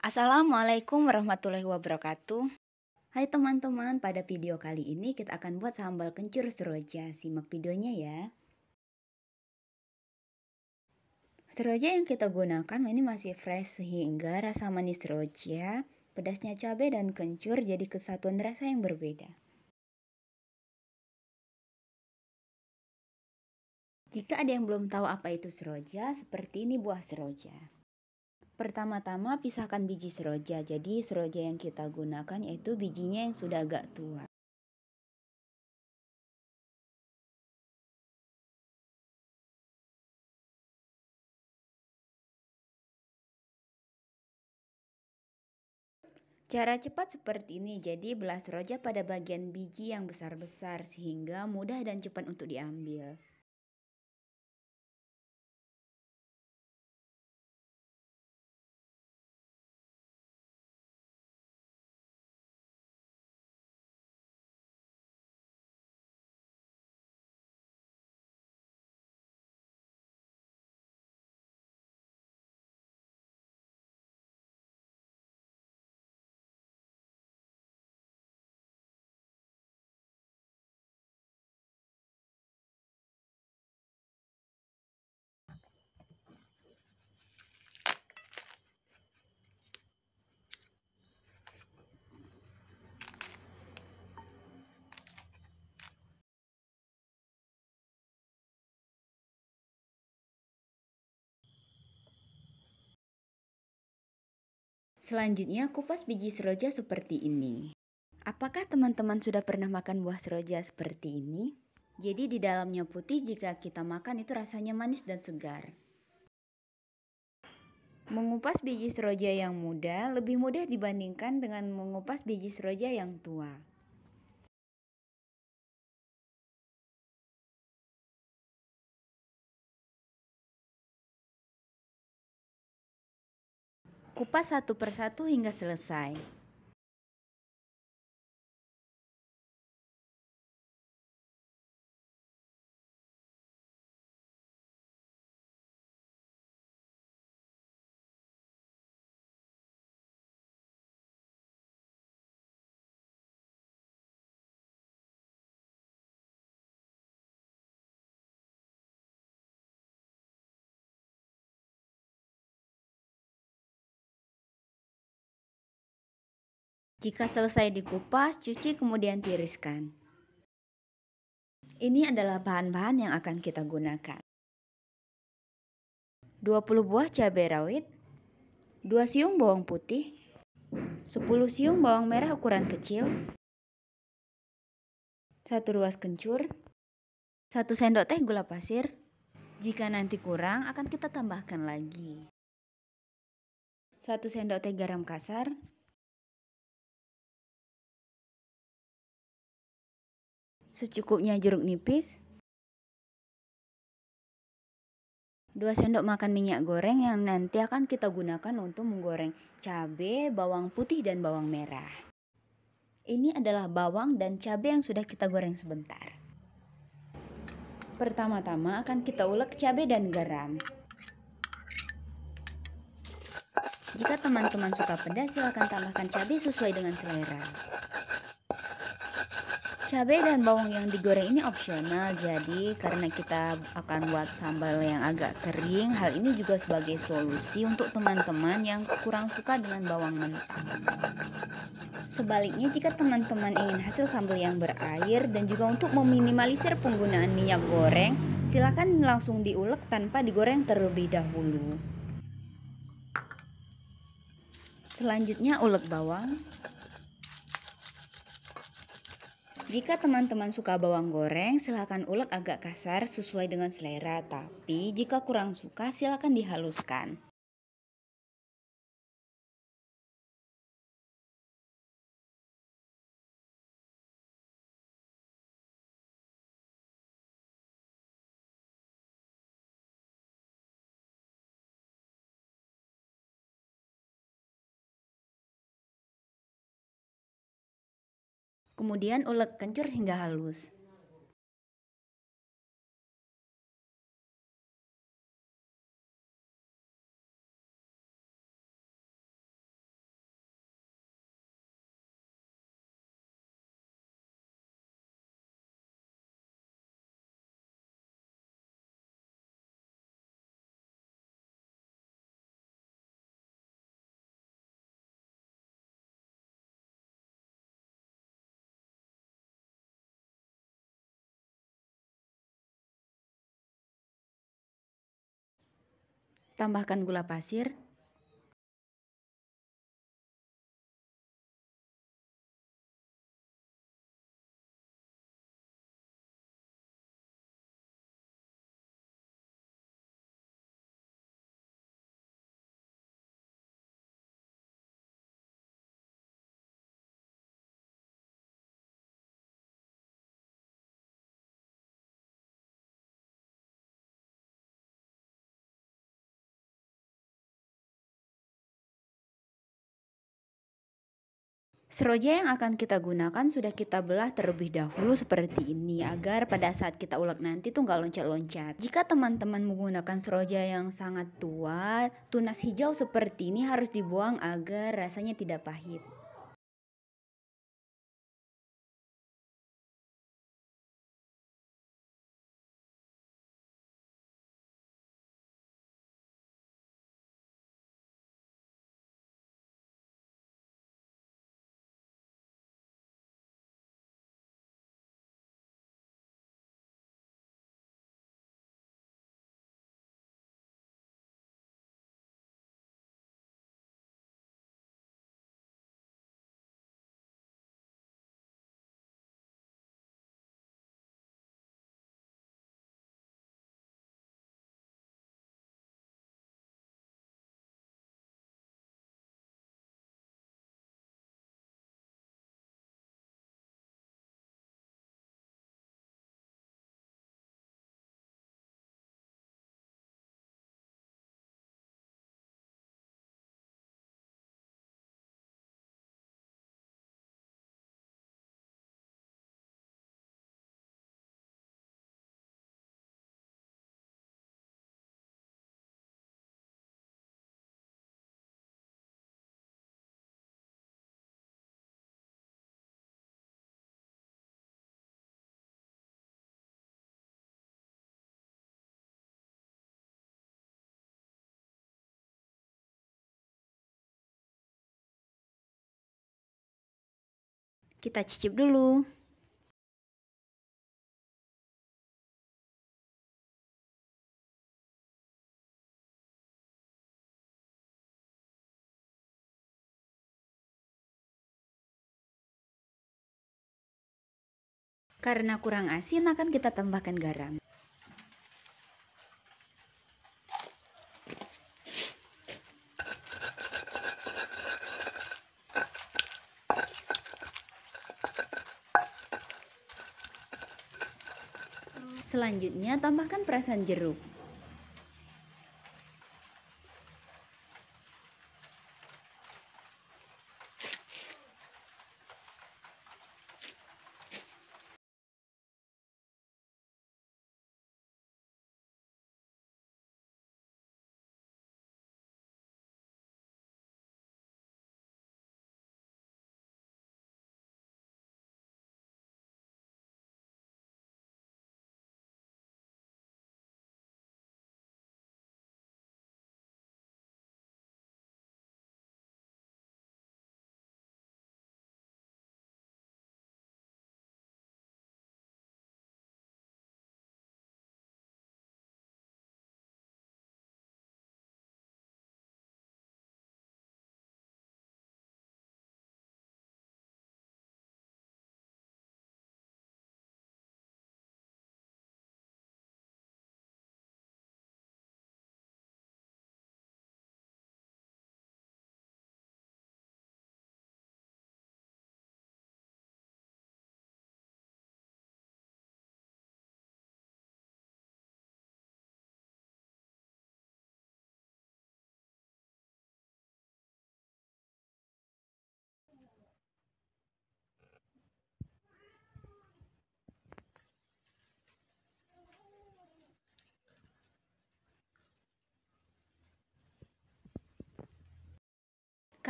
Assalamualaikum warahmatullahi wabarakatuh. Hai teman-teman, pada video kali ini kita akan buat sambal kencur seroja. Simak videonya ya. Seroja yang kita gunakan ini masih fresh sehingga rasa manis seroja, pedasnya cabai dan kencur jadi kesatuan rasa yang berbeda. Jika ada yang belum tahu apa itu seroja, seperti ini buah seroja. Pertama-tama pisahkan biji seroja. Jadi seroja yang kita gunakan yaitu bijinya yang sudah agak tua. Cara cepat seperti ini, jadi belah seroja pada bagian biji yang besar-besar sehingga mudah dan cepat untuk diambil. Selanjutnya, kupas biji seroja seperti ini. Apakah teman-teman sudah pernah makan buah seroja seperti ini? Jadi di dalamnya putih jika kita makan itu rasanya manis dan segar. Mengupas biji seroja yang muda lebih mudah dibandingkan dengan mengupas biji seroja yang tua. Kupas satu persatu hingga selesai. Jika selesai dikupas, cuci kemudian tiriskan. Ini adalah bahan-bahan yang akan kita gunakan. 20 buah cabai rawit, 2 siung bawang putih, 10 siung bawang merah ukuran kecil, 1 ruas kencur, 1 sendok teh gula pasir. Jika nanti kurang, akan kita tambahkan lagi. 1 sendok teh garam kasar, secukupnya jeruk nipis, 2 sendok makan minyak goreng yang nanti akan kita gunakan untuk menggoreng cabai, bawang putih, dan bawang merah. Ini adalah bawang dan cabai yang sudah kita goreng sebentar. Pertama-tama akan kita ulek cabai dan garam. Jika teman-teman suka pedas, silakan tambahkan cabai sesuai dengan selera. Cabai dan bawang yang digoreng ini opsional, jadi karena kita akan buat sambal yang agak kering, hal ini juga sebagai solusi untuk teman-teman yang kurang suka dengan bawang mentah. Sebaliknya, jika teman-teman ingin hasil sambal yang berair dan juga untuk meminimalisir penggunaan minyak goreng, silakan langsung diulek tanpa digoreng terlebih dahulu. Selanjutnya, ulek bawang. Jika teman-teman suka bawang goreng, silahkan ulek agak kasar sesuai dengan selera. Tapi jika kurang suka, silahkan dihaluskan. kemudian ulek kencur hingga halus. Tambahkan gula pasir Seroja yang akan kita gunakan sudah kita belah terlebih dahulu seperti ini agar pada saat kita ulek nanti tuh nggak loncat-loncat. Jika teman-teman menggunakan seroja yang sangat tua, tunas hijau seperti ini harus dibuang agar rasanya tidak pahit. Kita cicip dulu. Karena kurang asin akan kita tambahkan garam. Selanjutnya, tambahkan perasan jeruk.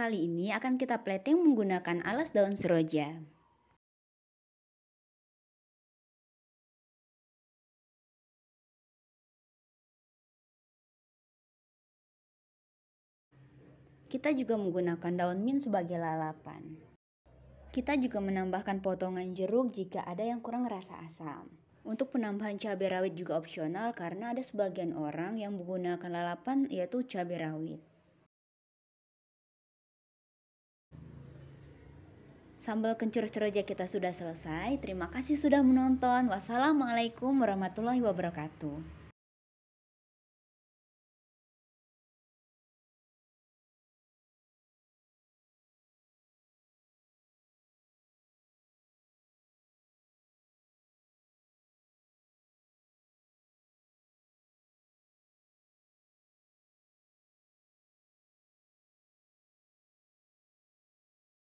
Kali ini akan kita plating menggunakan alas daun seroja. Kita juga menggunakan daun mint sebagai lalapan. Kita juga menambahkan potongan jeruk jika ada yang kurang rasa asam. Untuk penambahan cabai rawit juga opsional karena ada sebagian orang yang menggunakan lalapan yaitu cabai rawit. Sambal kencur ceroja kita sudah selesai. Terima kasih sudah menonton. Wassalamualaikum warahmatullahi wabarakatuh.